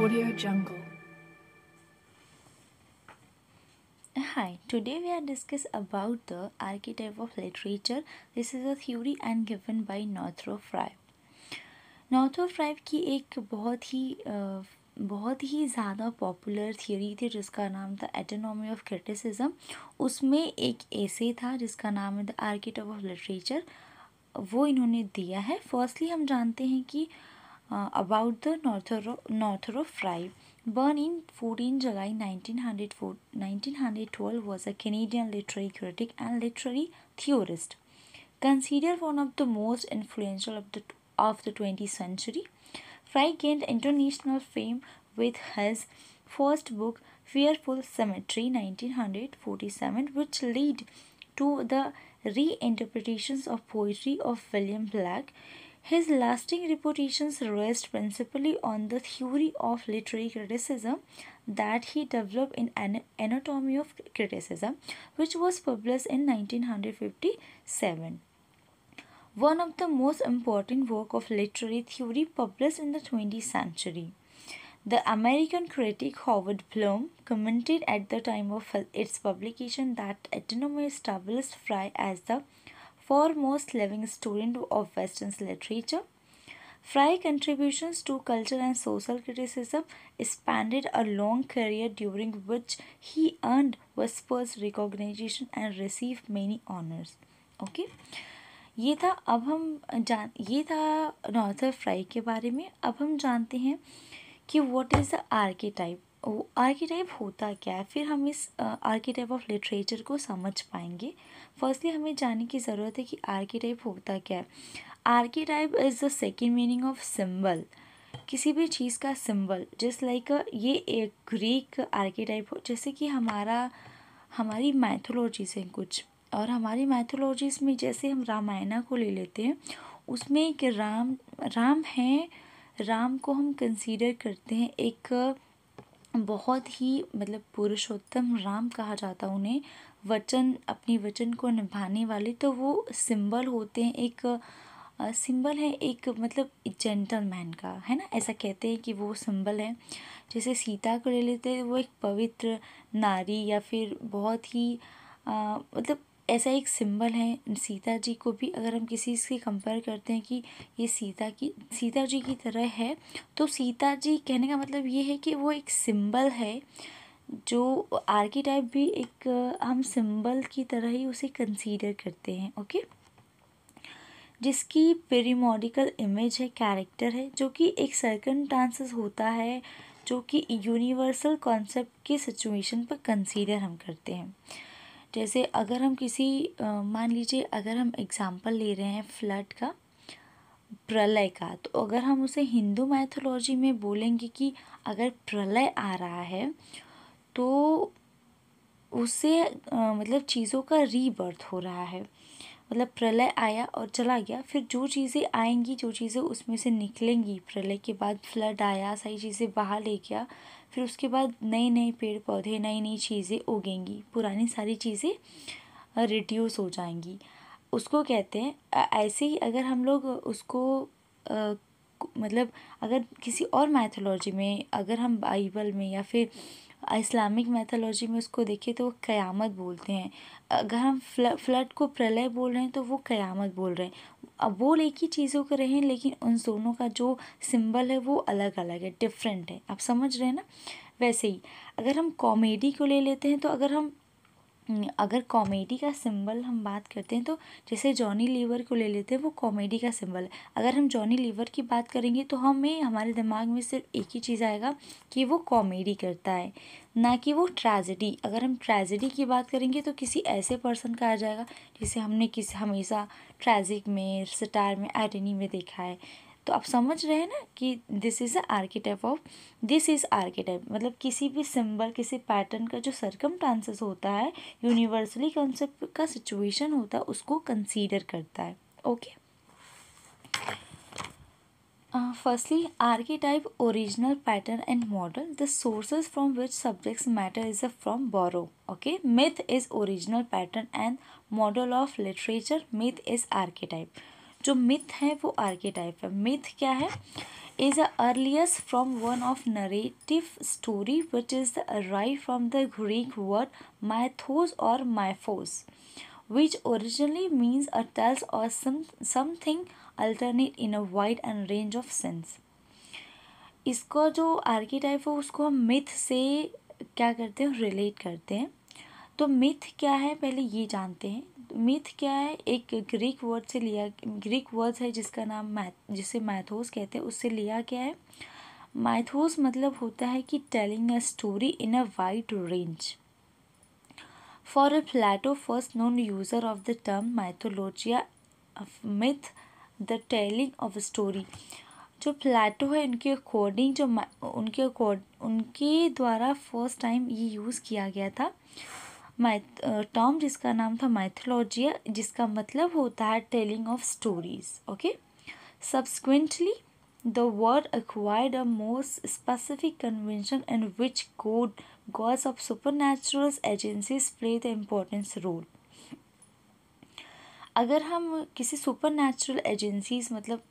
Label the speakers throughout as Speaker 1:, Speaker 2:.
Speaker 1: Audio Jungle. Hi, today we are discuss about the archetype of literature. This is a theory and given by Northrop Frye. Northrop Frye की एक बहुत ही बहुत ही ज़्यादा popular theory थी जिसका नाम था एटोनॉमी ऑफ क्रिटिसिज्म उसमें एक ऐसे था जिसका नाम है द आर्किटेक्ट ऑफ लिटरेचर वो इन्होंने दिया है फर्स्टली हम जानते हैं कि uh, about the Northrop, Northrop Frye. Born in 14 July 1912 was a Canadian literary critic and literary theorist. Considered one of the most influential of the, of the 20th century, Fry gained international fame with his first book Fearful Cemetery 1947 which led to the reinterpretations of poetry of William Blake his lasting reputations rest principally on the theory of literary criticism that he developed in An Anatomy of Criticism, which was published in 1957. One of the most important work of literary theory published in the 20th century. The American critic Howard Bloom commented at the time of its publication that *Anatomy* established Fry as the foremost living student of Western literature. Fry's contributions to culture and social criticism expanded a long career during which he earned Whispers recognition and received many honors. Okay. ये था अब हम जान ये था Northern fry के बारे में अब हम जानते हैं कि व्हाट इज़ द आर्किटाइप वो आर्किटाइप होता क्या है फिर हम इस आर्किटाइप ऑफ लिटरेचर को समझ पाएंगे फर्स्टली हमें जानने की ज़रूरत है कि आर्किटाइप होता क्या है archetype is the second meaning of symbol किसी भी चीज़ का सिंबल जिस लाइक ये एक ग्रीक आर्किटाइप हो जैसे कि हमारा हमारी मैथोलॉजी से कुछ और हमारी मैथोलॉजीज में जैसे हम रामायणा को ले लेते हैं उसमें एक राम राम है राम को हम कंसीडर करते हैं एक बहुत ही मतलब पुरुषोत्तम राम कहा जाता उन्हें वचन अपनी वचन को निभाने वाले तो वो सिंबल होते हैं एक सिंबल है एक मतलब जेंटलमैन का है ना ऐसा कहते हैं कि वो सिंबल है जैसे सीता को ले लेते हैं वो एक पवित्र नारी या फिर बहुत ही आ, मतलब ऐसा एक सिंबल है सीता जी को भी अगर हम किसी से कंपेयर करते हैं कि ये सीता की सीता जी की तरह है तो सीता जी कहने का मतलब ये है कि वो एक सिंबल है जो आर्किटाइप भी एक हम सिंबल की तरह ही उसे कंसीडर करते हैं ओके जिसकी पेरीमोडिकल इमेज है कैरेक्टर है जो कि एक सर्कन डांसेस होता है जो कि यूनिवर्सल कॉन्सेप्ट के सिचुएशन पर कंसीडर हम करते हैं जैसे अगर हम किसी मान लीजिए अगर हम एग्ज़ाम्पल ले रहे हैं फ्लड का प्रलय का तो अगर हम उसे हिंदू मैथोलॉजी में बोलेंगे कि अगर प्रलय आ रहा है तो उससे मतलब चीज़ों का रीबर्थ हो रहा है मतलब प्रलय आया और चला गया फिर जो चीज़ें आएंगी जो चीज़ें उसमें से निकलेंगी प्रलय के बाद फ्लड आया सारी चीज़ें बाहर ले गया फिर उसके बाद नए नए पेड़ पौधे नई नई चीज़ें उगेंगी पुरानी सारी चीज़ें रिड्यूस हो जाएंगी उसको कहते हैं ऐसे ही अगर हम लोग उसको आ, मतलब अगर किसी और मैथोलॉजी में अगर हम बाइबल में या फिर इस्लामिक मैथोलॉजी में उसको देखिए तो वो क़यामत बोलते हैं अगर हम फ्लड को प्रलय बोल रहे हैं तो वो क़यामत बोल रहे हैं अब बोल एक ही चीज़ों के रहे हैं लेकिन उन दोनों का जो सिंबल है वो अलग अलग है डिफरेंट है आप समझ रहे हैं ना वैसे ही अगर हम कॉमेडी को ले लेते हैं तो अगर हम अगर कॉमेडी का सिम्बल हम बात करते हैं तो जैसे जॉनी लीवर को ले लेते हैं वो कॉमेडी का सिंबल है अगर हम जॉनी लीवर की बात करेंगे तो हमें हमारे दिमाग में सिर्फ एक ही चीज़ आएगा कि वो कॉमेडी करता है ना कि वो ट्रेजिडी अगर हम ट्रेजिडी की बात करेंगे तो किसी ऐसे पर्सन का आ जाएगा जिसे हमने किस हमेशा ट्रेजिक में स्टार में एटनी में देखा है तो आप समझ रहे हैं ना कि this is a archetype of this is archetype मतलब किसी भी सिंबल किसी पैटर्न का जो सरकम होता है यूनिवर्सली कंसेप्ट का सिचुएशन होता है उसको कंसीडर करता है okay firstly archetype original pattern and model the sources from which subjects matter is a from borrow okay myth is original pattern and model of literature myth is archetype जो myth है वो archetype है myth क्या है is a earliest from one of narrative story which is the arrive from the Greek word mythos और mythos which originally means a tales और something alternate in a wide and range of sense इसका जो archetype है उसको हम myth से क्या करते हैं रिलेट करते हैं तो मिथ क्या है पहले ये जानते हैं मिथ क्या है एक ग्रीक वर्ड से लिया ग्रीक वर्ड है जिसका नाम मैथ जिसे मैथोस कहते हैं उससे लिया गया है माइथोस मतलब होता है कि telling a story in a wide range for a Plato first known user of the term mythologia myth the telling of a story जो प्लेटो है उनके अकॉर्डिंग जो उनके अकॉर्ड उनके द्वारा फर्स्ट टाइम ये यूज़ किया गया था टर्म जिसका नाम था माइथोलॉजिया जिसका मतलब होता है telling of stories okay subsequently word acquired a most specific convention and which god gods of super natural agencies play the importance role अगर हम किसी सुपर नेचुरल एजेंसीज मतलब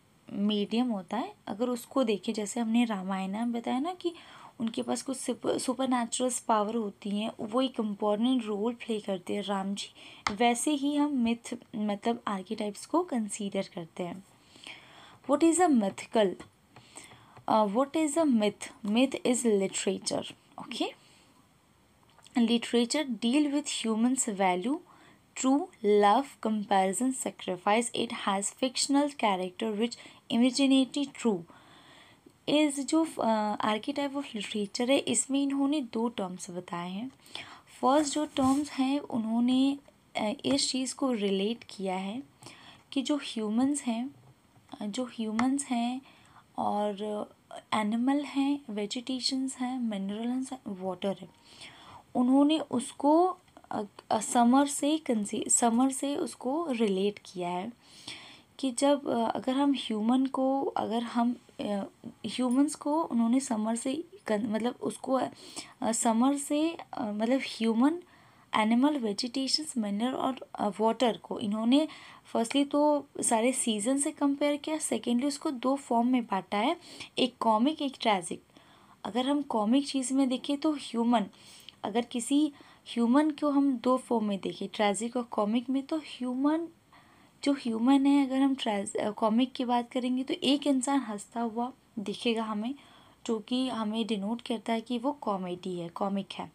Speaker 1: मीडियम होता है अगर उसको देखें जैसे हमने रामायण में बताया ना कि उनके पास कुछ सुपर नेचुरल्स पावर होती हैं वो एक इम्पॉर्टेंट रोल प्ले करते हैं राम जी वैसे ही हम मिथ मतलब आर्किटाइप्स को कंसीडर करते हैं what is a mythical what is a myth myth is literature okay literature deal with humans value true love comparison sacrifice it has fictional character which imaginative true इस जो archetype of literature है इसमें इन्होंने दो terms बताए हैं first जो terms हैं उन्होंने इस चीज़ को रिलेट किया है कि जो ह्यूमंस हैं जो ह्यूमंस हैं और एनिमल हैं वेजिटेशंस हैं मिनरल्स हैं वाटर है उन्होंने उसको समर से कंसी समर से उसको रिलेट किया है कि जब अगर हम ह्यूमन को अगर हम ह्यूमंस को उन्होंने समर से मतलब उसको समर से मतलब ह्यूमन एनिमल वेजिटेशन मिनरल और वाटर को इन्होंने फर्स्टली तो सारे सीजन से कंपेयर किया सेकेंडली उसको दो फॉर्म में बांटा है एक कॉमिक एक ट्रैजिक अगर हम कॉमिक चीज़ में देखें तो ह्यूमन अगर किसी ह्यूमन को हम दो फॉर्म में देखें ट्रैजिक और कॉमिक में तो ह्यूमन जो ह्यूमन है अगर हम ट्रेज कॉमिक की बात करेंगे तो एक इंसान हंसता हुआ दिखेगा हमें जो कि हमें डिनोट करता है कि वो कॉमेडी है कॉमिक है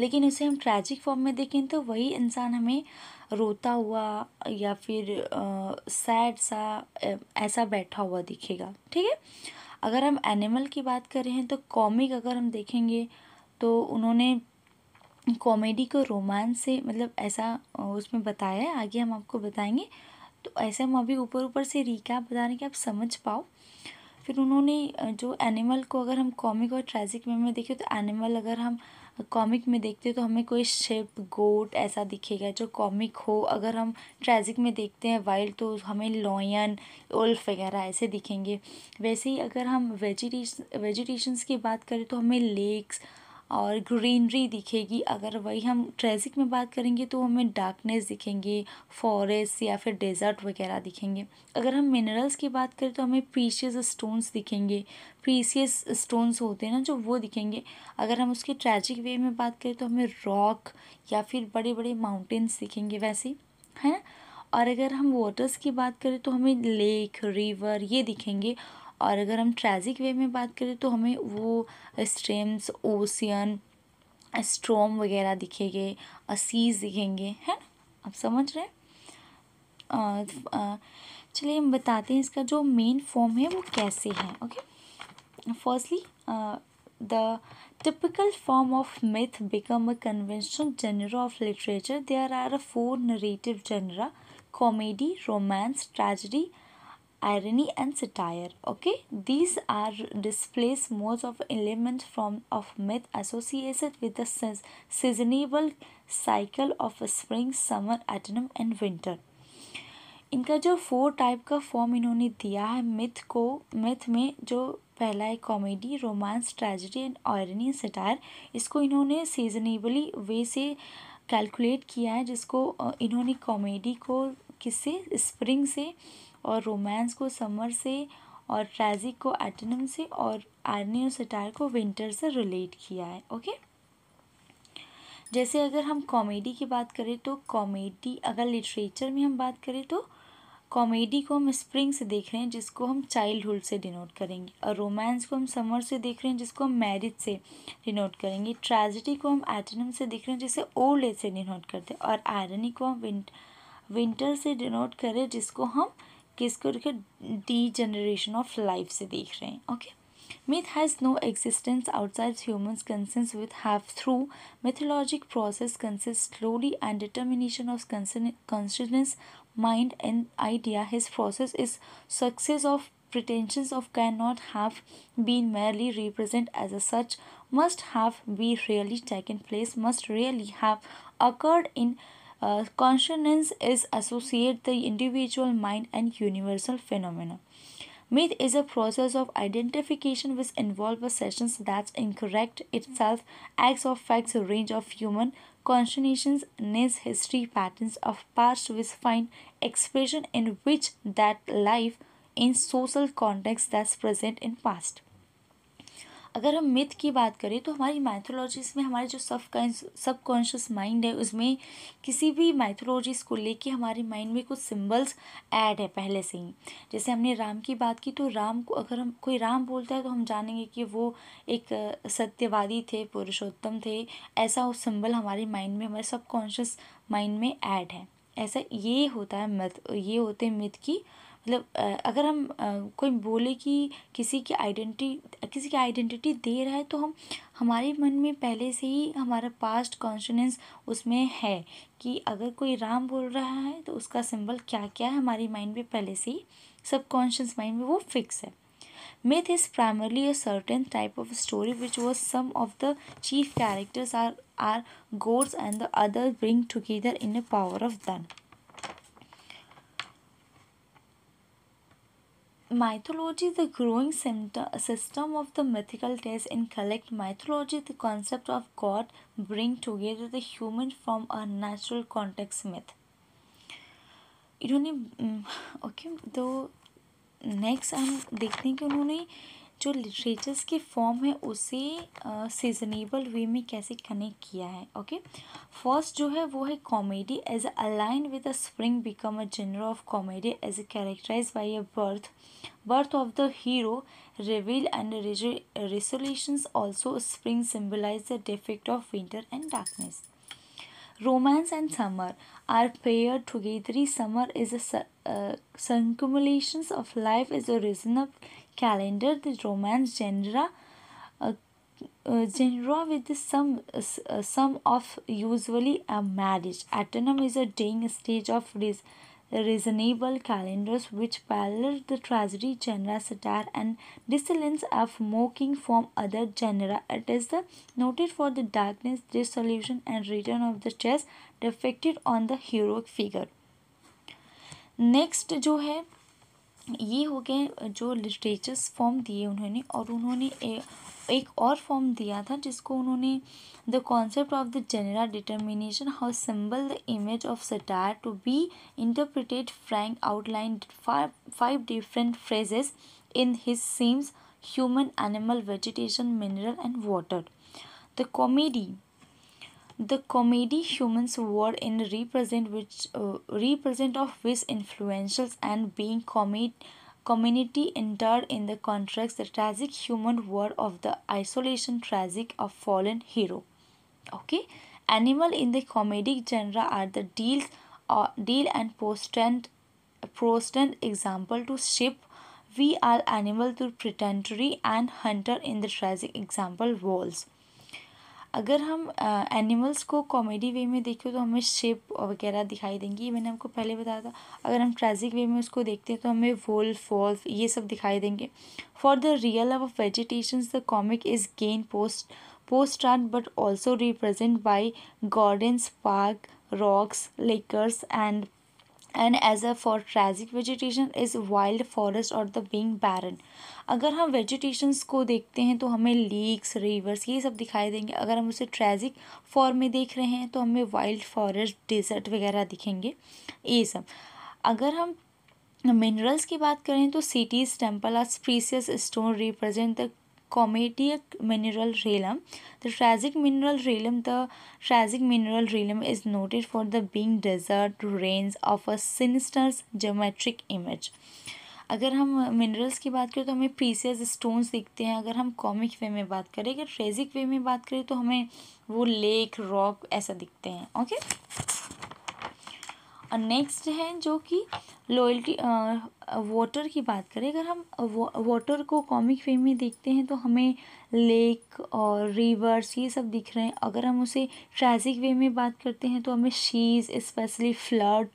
Speaker 1: लेकिन उसे हम ट्रैजिक फॉर्म में देखें तो वही इंसान हमें रोता हुआ या फिर सैड सा ऐसा बैठा हुआ दिखेगा ठीक है अगर हम एनिमल की बात करें तो कॉमिक अगर हम देखेंगे तो उन्होंने कॉमेडी को रोमांस से मतलब ऐसा उसमें बताया है आगे हम आपको बताएंगे तो ऐसे हम अभी ऊपर ऊपर से रिकैप बता रहे हैं कि आप समझ पाओ फिर उन्होंने जो एनिमल को अगर हम कॉमिक और ट्रेजिक में, में देखें तो एनिमल अगर हम कॉमिक में देखते हैं तो हमें कोई शेप गोट ऐसा दिखेगा जो कॉमिक हो अगर हम ट्रेजिक में देखते हैं वाइल्ड तो हमें लॉयन उल्फ वगैरह ऐसे दिखेंगे वैसे ही अगर हम वेजिटेश वेजिटेशंस की बात करें तो हमें लेक्स और ग्रीनरी दिखेगी अगर वही हम ट्रैजिक में बात करेंगे तो हमें डार्कनेस दिखेंगे फॉरेस्ट या फिर डेजर्ट वगैरह दिखेंगे अगर हम मिनरल्स की बात करें तो हमें प्रीशियस स्टोन्स दिखेंगे प्रीशियस स्टोन्स होते हैं ना जो वो दिखेंगे अगर हम उसके ट्रैजिक वे में बात करें तो हमें रॉक या फिर बड़े बड़े माउंटेन्स दिखेंगे वैसे है और अगर हम वाटर्स की बात करें तो हमें लेक रिवर ये दिखेंगे और अगर हम ट्रेजिक वे में बात करें तो हमें वो स्ट्रीम्स ओशियन स्ट्रोम वगैरह दिखेंगे असीज दिखेंगे है ना आप समझ रहे हैं चलिए हम बताते हैं इसका जो मेन फॉर्म है वो कैसे है okay firstly the typical form of myth become a conventional genre of literature there are a four narrative genre comedy romance tragedy irony and satire okay these are displays modes of element from of myth associated with the seasonable cycle of spring summer autumn and winter इनका जो four type का form इन्होंने दिया है myth को myth में जो पहला है comedy romance tragedy and irony satire इसको इन्होंने सीजनेबली वे से कैलकुलेट किया है जिसको इन्होंने कॉमेडी को किससे स्प्रिंग से और रोमांस को समर से और ट्रेजिक को एटनम से और आर्नियो सटार को विंटर से रिलेट किया है ओके जैसे अगर हम कॉमेडी की बात करें तो कॉमेडी अगर लिटरेचर में हम बात करें तो कॉमेडी को हम स्प्रिंग से देख रहे हैं जिसको हम चाइल्डहुड से डिनोट करेंगे और रोमांस को हम समर से देख रहे हैं जिसको हम मैरिज से डिनोट करेंगे ट्रेजिडी को हम एटनम से देख रहे हैं जिसे ओल्ड एज से डिनोट करते हैं और आयरनी को हम विंट विंटर से डिनोट करें जिसको हम किसको रखे डी जनरेशन ऑफ लाइफ से देख रहे हैं okay myth has no existence outside humans concern with have through mythologic process consist slowly and determination of conscious mind and idea his process is success of pretension of can not have been merely represent as a such must have be really take place must really have occurred in uh, is associate the individual mind and universal phenomena myth is a process of identification which involves perceptions that incorrect itself acts of facts a range of human consonnations names history patterns of past which find expression in which that life in social context that's present in past अगर हम myth की बात करें तो हमारी mythologies में हमारे जो सब सबकॉन्शियस माइंड है उसमें किसी भी माइथोलॉजीज़ को लेके हमारे माइंड में कुछ सिम्बल्स ऐड है पहले से ही जैसे हमने राम की बात की तो राम को अगर हम कोई राम बोलता है तो हम जानेंगे कि वो एक सत्यवादी थे पुरुषोत्तम थे ऐसा वो सिम्बल हमारे माइंड में हमारे सबकॉन्शियस माइंड में ऐड है ऐसा ये होता है मिथ ये होते हैं मिथ की मतलब अगर हम कोई बोले कि किसी की आइडेंटिटी किसी की आइडेंटिटी दे रहा है तो हम हमारे मन में पहले से ही हमारा पास्ट कॉन्शनेंस उसमें है कि अगर कोई राम बोल रहा है तो उसका सिंबल क्या क्या है हमारी माइंड में पहले से ही सबकॉन्शियस माइंड में वो फिक्स है myth is primarily a certain type of story which was some of the chief characters are are gods and the other bring together in a power of than mythology the growing system of the mythical tales in collect mythology the concept of god bring together the human from a natural context myth इन्होंने okay तो next हम देखते हैं कि उन्होंने जो literatures के form है उसे सीजनेबल वे में कैसे कनेक्ट किया है ओके फर्स्ट जो है वो है comedy as align with a spring become a genre of comedy as a characterize by a birth birth of the hero reveal and resolutions also spring symbolize the defect of winter and darkness Romance and summer are paired together. Summer is a uh, accumulations of life is a reason of calendar. The romance genre, uh, uh, genre with some uh, some uh, of usually a marriage. Atonum is a dying stage of this reasonable calendars which parallel the tragedy genre, satire, and dissonance of mocking from other genera. It is the, noted for the darkness, dissolution, and return of the chest, depicted on the heroic figure. Next, जो है ये हो गए जो literatures form दिए उन्होंने और उन्होंने ए, एक और फॉर्म दिया था जिसको उन्होंने the concept of the general determination how symbol the image of satire to be interpreted Frank outline five different phrases in his seems human animal vegetation mineral and water the comedy the comedy humans were in represent which uh, represent of which influentials and being commit community entered in the context the tragic human war of the isolation tragic of fallen hero okay animal in the comedic genre are the deals or uh, deal and post-trend example to ship we are animal to pretentory and hunter in the tragic example walls अगर हम animals को comedy वे में देखें तो हमें shape वगैरह दिखाई देंगी ये मैंने आपको पहले बताया था अगर हम ट्रेजिक वे में उसको देखते हैं तो हमें वोल्फ फॉल्फ ये सब दिखाई देंगे for the real love of vegetation the comic is gain post post art but also represent by gardens park rocks lakes and and as a for tragic vegetation is wild forest और the being barren अगर हम vegetations को देखते हैं तो हमें lakes rivers ये सब दिखाई देंगे अगर हम उसे ट्रैजिक फॉर्म में देख रहे हैं तो हमें वाइल्ड फॉरेस्ट डेजर्ट वगैरह दिखेंगे ये सब अगर हम मिनरल्स की बात करें तो cities temple are precious stone represent the comic mineral realm the tragic mineral realm the tragic mineral realm is noted for the being desert range of a sinisters geometric image अगर हम minerals की बात करें तो हमें precious stones दिखते हैं अगर हम कॉमिक वे में बात करें अगर ट्रेजिक वे में बात करें तो हमें वो लेक रॉक ऐसा दिखते हैं ओके okay? नेक्स्ट है जो कि लॉयल्टी वाटर की बात करें अगर हम वाटर को कॉमिक वे में देखते हैं तो हमें लेक और रिवर्स ये सब दिख रहे हैं अगर हम उसे ट्रैजिक वे में बात करते हैं तो हमें शीज स्पेशली फ्लड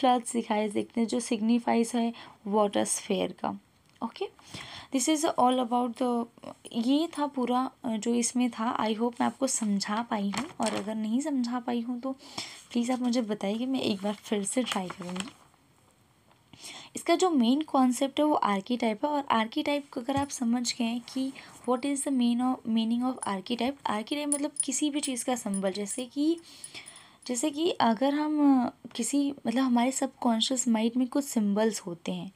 Speaker 1: फ्लड्स दिखाई देखते हैं जो सिग्निफाइज है वाटर स्फेयर का okay this is all about the ये था पूरा जो इसमें था आई होप मैं आपको समझा पाई हूँ और अगर नहीं समझा पाई हूँ तो प्लीज़ आप मुझे बताइए कि मैं एक बार फिर से ट्राई करूँगी इसका जो मेन कॉन्सेप्ट है वो आर्की है और आर्कीटाइप अगर आप समझ गए कि what is the main of meaning of archetype मतलब किसी भी चीज़ का संबल जैसे कि जैसे कि अगर हम किसी मतलब हमारे सबकॉन्शियस माइंड में कुछ सिम्बल्स होते हैं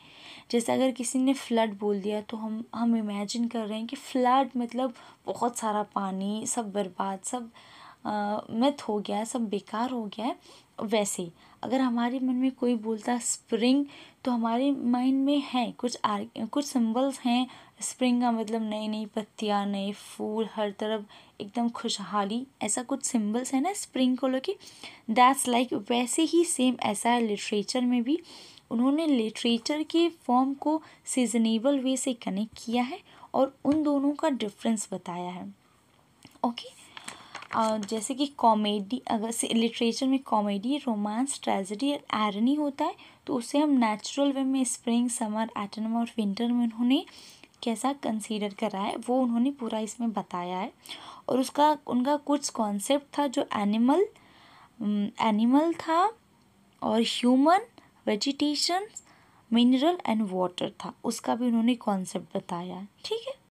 Speaker 1: जैसे अगर किसी ने फ्लड बोल दिया तो हम हम इमेजिन कर रहे हैं कि फ्लड मतलब बहुत सारा पानी सब बर्बाद सब मृत हो गया है सब बेकार हो गया है वैसे अगर हमारे मन में कोई बोलता स्प्रिंग तो हमारे माइंड में है कुछ आर कुछ सिम्बल्स हैं स्प्रिंग का मतलब नई नई पत्तियाँ नए फूल हर तरफ एकदम खुशहाली ऐसा कुछ सिम्बल्स है ना स्प्रिंग को के दैट्स लाइक वैसे ही सेम ऐसा है लिटरेचर में भी उन्होंने लिटरेचर के फॉर्म को सीजनेबल वे से कनेक्ट किया है और उन दोनों का डिफरेंस बताया है ओके okay? जैसे कि कॉमेडी अगर लिटरेचर में कॉमेडी रोमांस ट्रेजिडी और एरनी होता है तो उसे हम नेचुरल वे में स्प्रिंग समर एटनम और विंटर में उन्होंने कैसा कंसीडर रहा है वो उन्होंने पूरा इसमें बताया है और उसका उनका कुछ कॉन्सेप्ट था जो एनिमल एनिमल था और human vegetation mineral and water था उसका भी उन्होंने कॉन्सेप्ट बताया ठीक है